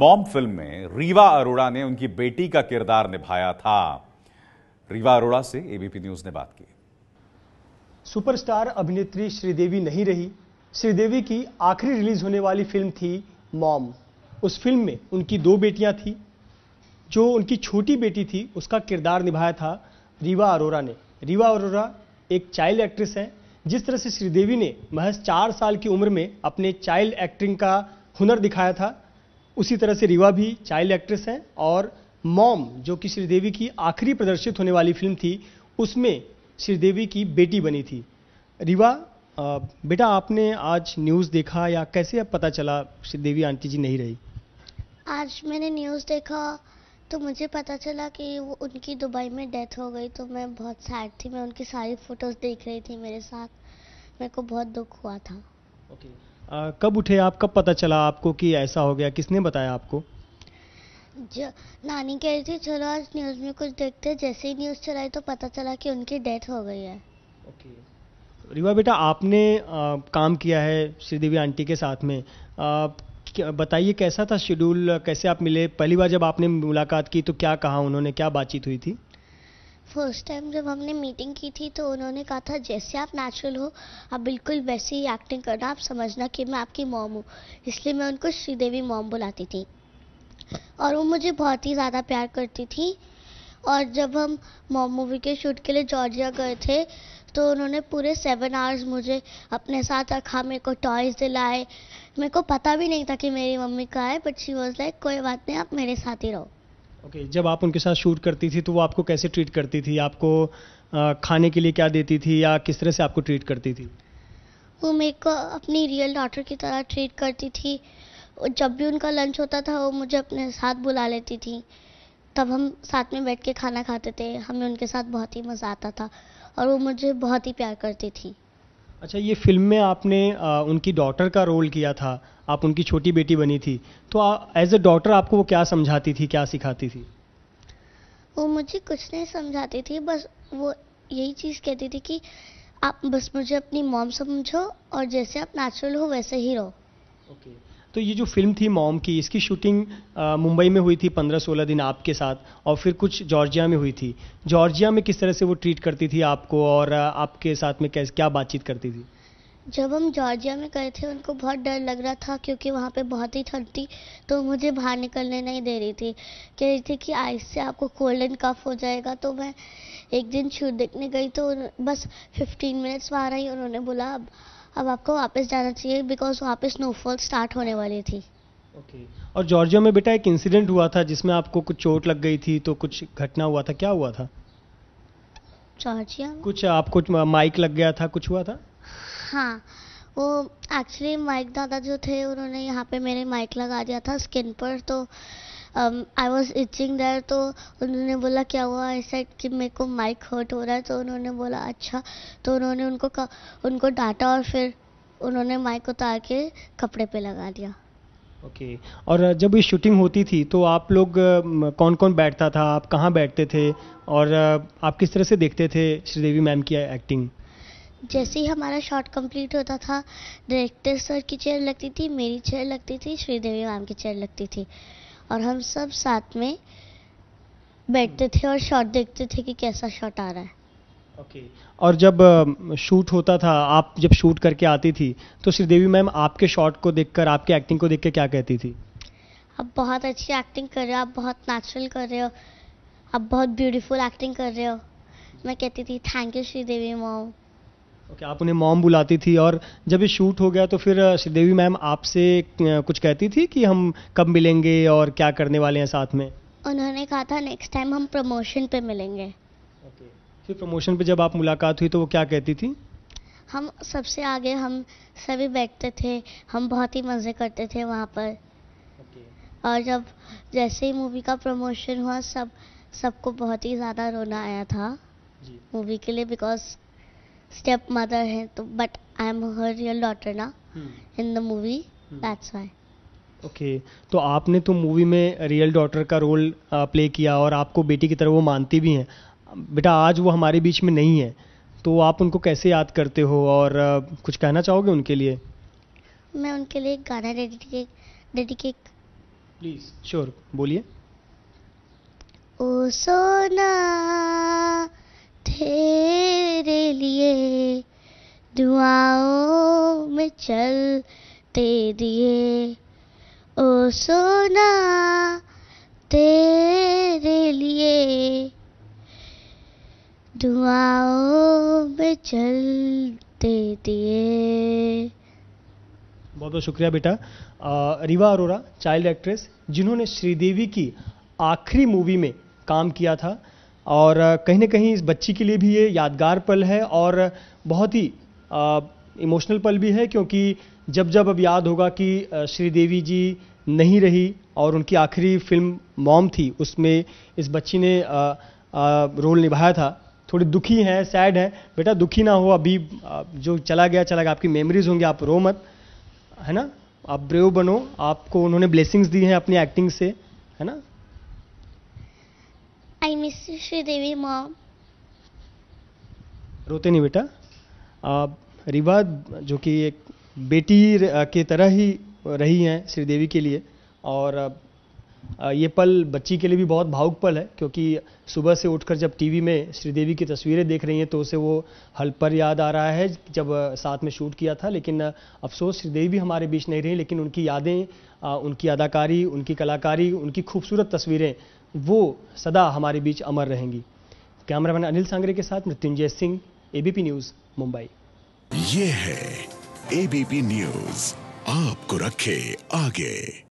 Mom film में रीवा अरोड़ा ने उनकी बेटी का किरदार निभाया था रीवा अरोड़ा से एबीपी न्यूज ने बात की सुपरस्टार अभिनेत्री श्रीदेवी नहीं रही श्रीदेवी की आखिरी रिलीज होने वाली फिल्म थी मॉम उस फिल्म में उनकी दो बेटियां थी जो उनकी छोटी बेटी थी उसका किरदार निभाया था रीवा अरोरा ने रीवा अरोरा एक चाइल्ड एक्ट्रेस हैं जिस तरह से श्रीदेवी ने महज चार साल की उम्र में अपने चाइल्ड एक्टिंग का हुनर दिखाया था उसी तरह से रिवा भी चाइल्ड एक्ट्रेस हैं और मॉम जो कि श्रीदेवी की आखिरी प्रदर्शित होने वाली फिल्म थी उसमें श्रीदेवी की बेटी बनी थी रिवा बेटा आपने आज न्यूज़ देखा या कैसे पता चला श्रीदेवी आंटी जी नहीं रही आज मैंने न्यूज़ देखा तो मुझे पता चला कि वो उनकी दुबई में डेथ हो गई तो मैं बहुत सैड थी मैं उनकी सारी फ़ोटोज़ देख रही थी मेरे साथ मेरे को बहुत दुख हुआ था ओके okay. आ, कब उठे आप कब पता चला आपको कि ऐसा हो गया किसने बताया आपको नानी कह रही थी चलो आज न्यूज़ में कुछ देखते जैसे ही न्यूज़ चलाई तो पता चला कि उनकी डेथ हो गई है ओके okay. रिवा बेटा आपने आ, काम किया है श्रीदेवी आंटी के साथ में बताइए कैसा था शेड्यूल कैसे आप मिले पहली बार जब आपने मुलाकात की तो क्या कहा उन्होंने क्या बातचीत हुई थी फर्स्ट टाइम जब हमने मीटिंग की थी तो उन्होंने कहा था जैसे आप नेचुरल हो आप बिल्कुल वैसे ही एक्टिंग करना आप समझना कि मैं आपकी मॉम हूँ इसलिए मैं उनको श्रीदेवी मॉम बुलाती थी और वो मुझे बहुत ही ज़्यादा प्यार करती थी और जब हम मॉम मूवी के शूट के लिए जॉर्जिया गए थे तो उन्होंने पूरे सेवन आवर्स मुझे अपने साथ रखा मेरे को टॉयज़ दिलाए मेरे को पता भी नहीं था कि मेरी मम्मी का है बट शी वॉज लाइक कोई बात नहीं आप मेरे साथ ही रहो ओके okay, जब आप उनके साथ शूट करती थी तो वो आपको कैसे ट्रीट करती थी आपको आ, खाने के लिए क्या देती थी या किस तरह से आपको ट्रीट करती थी वो मेरे को अपनी रियल डॉटर की तरह ट्रीट करती थी जब भी उनका लंच होता था वो मुझे अपने साथ बुला लेती थी तब हम साथ में बैठ के खाना खाते थे हमें उनके साथ बहुत ही मज़ा आता था और वो मुझे बहुत ही प्यार करती थी अच्छा ये फिल्म में आपने आ, उनकी डॉटर का रोल किया था आप उनकी छोटी बेटी बनी थी तो एज अ डॉटर आपको वो क्या समझाती थी क्या सिखाती थी वो मुझे कुछ नहीं समझाती थी बस वो यही चीज़ कहती थी कि आप बस मुझे अपनी मॉम समझो और जैसे आप नेचुरल हो वैसे ही रहो ओके okay. तो ये जो फिल्म थी मॉम की इसकी शूटिंग मुंबई में हुई थी पंद्रह सोलह दिन आपके साथ और फिर कुछ जॉर्जिया में हुई थी जॉर्जिया में किस तरह से वो ट्रीट करती थी आपको और आपके साथ में कैसे क्या बातचीत करती थी जब हम जॉर्जिया में गए थे उनको बहुत डर लग रहा था क्योंकि वहाँ पे बहुत ही ठंड थी तो मुझे बाहर निकलने नहीं दे रही थी कह रही थी कि आइस से आपको कोल्ड एंड कफ हो जाएगा तो मैं एक दिन शूट देखने गई तो बस 15 मिनट्स वहाँ रही उन्होंने बोला अब अब आपको वापस जाना चाहिए बिकॉज वहाँ पे स्नोफॉल स्टार्ट होने वाली थी ओके okay. और जॉर्जिया में बेटा एक इंसिडेंट हुआ था जिसमें आपको कुछ चोट लग गई थी तो कुछ घटना हुआ था क्या हुआ था जॉर्जिया कुछ आपको माइक लग गया था कुछ हुआ था हाँ वो एक्चुअली माइक दादा जो थे उन्होंने यहाँ पे मेरे माइक लगा दिया था स्किन पर तो आई वॉज इचिंग दैर तो उन्होंने बोला क्या हुआ ऐसा कि मेरे को माइक हर्ट हो रहा है तो उन्होंने बोला अच्छा तो उन्होंने उनको उनको डांटा और फिर उन्होंने माइक उतार के कपड़े पे लगा दिया ओके okay. और जब ये शूटिंग होती थी तो आप लोग कौन कौन बैठता था आप कहाँ बैठते थे और आप किस तरह से देखते थे श्रीदेवी मैम की एक्टिंग जैसे ही हमारा शॉट कंप्लीट होता था डायरेक्टर सर की चेयर लगती थी मेरी चेयर लगती थी श्रीदेवी मैम की चेयर लगती थी और हम सब साथ में बैठते थे और शॉट देखते थे कि कैसा शॉट आ रहा है ओके okay. और जब शूट होता था आप जब शूट करके आती थी तो श्रीदेवी मैम आपके शॉट को देखकर आपके एक्टिंग को देख क्या कहती थी आप बहुत अच्छी एक्टिंग कर रहे हो आप बहुत नेचुरल कर रहे हो आप बहुत ब्यूटीफुल एक्टिंग कर रहे हो मैं कहती थी thank you Sridevi ma'am okay आप उन्हें मॉम बुलाती थी और जब ये शूट हो गया तो फिर श्रीदेवी मैम आपसे कुछ कहती थी कि हम कब मिलेंगे और क्या करने वाले हैं साथ में उन्होंने कहा था नेक्स्ट टाइम हम प्रमोशन पे मिलेंगे ओके फिर प्रमोशन पे जब आप मुलाकात हुई तो वो क्या कहती थी हम सबसे आगे हम सभी बैठते थे हम बहुत ही मज़े करते थे वहाँ पर और जब जैसे ही मूवी का प्रमोशन हुआ सब सबको बहुत ही ज़्यादा रोना आया था मूवी के लिए बिकॉज स्टेप मदर है तो but I am her real daughter ना in the movie that's why okay तो आपने तो मूवी में रियल डॉटर का रोल प्ले किया और आपको बेटी की तरह वो मानती भी हैं बेटा आज वो हमारे बीच में नहीं है तो आप उनको कैसे याद करते हो और कुछ कहना चाहोगे उनके लिए मैं उनके लिए गाना डेडिकेट डेडिकेट प्लीज श्योर बोलिए ओ सोना थे लिए दुआओं में चल दे दिए ओ सोना तेरे लिए दुआओं में चल दे दिए बहुत बहुत शुक्रिया बेटा रिवा अरोरा चाइल्ड एक्ट्रेस जिन्होंने श्रीदेवी की आखिरी मूवी में काम किया था और कहीं ना कहीं इस बच्ची के लिए भी ये यादगार पल है और बहुत ही इमोशनल पल भी है क्योंकि जब जब अब याद होगा कि श्रीदेवी जी नहीं रही और उनकी आखिरी फिल्म मॉम थी उसमें इस बच्ची ने आ, आ, रोल निभाया था थोड़ी दुखी हैं सैड हैं बेटा दुखी ना हो अभी जो चला गया चला गया आपकी मेमोरीज होंगी आप रो मत है ना आप ब्रेव बनो आपको उन्होंने ब्लेसिंग्स दी हैं अपनी एक्टिंग से है ना I miss you Sridevi mom रोते नहीं बेटा आप रिवा जो कि एक बेटी की तरह ही रही हैं श्रीदेवी के लिए और ये पल बच्ची के लिए भी बहुत भावुक पल है क्योंकि सुबह से उठकर जब टीवी में श्रीदेवी की तस्वीरें देख रही हैं तो उसे वो हल पर याद आ रहा है जब साथ में शूट किया था लेकिन अफसोस श्रीदेवी भी हमारे बीच नहीं रही लेकिन उनकी यादें उनकी अदाकारी उनकी कलाकारी उनकी खूबसूरत तस्वीरें वो सदा हमारे बीच अमर रहेंगी कैमरामैन अनिल सांगरे के साथ मृत्युंजय सिंह एबीपी न्यूज मुंबई ये है एबीपी न्यूज आपको रखे आगे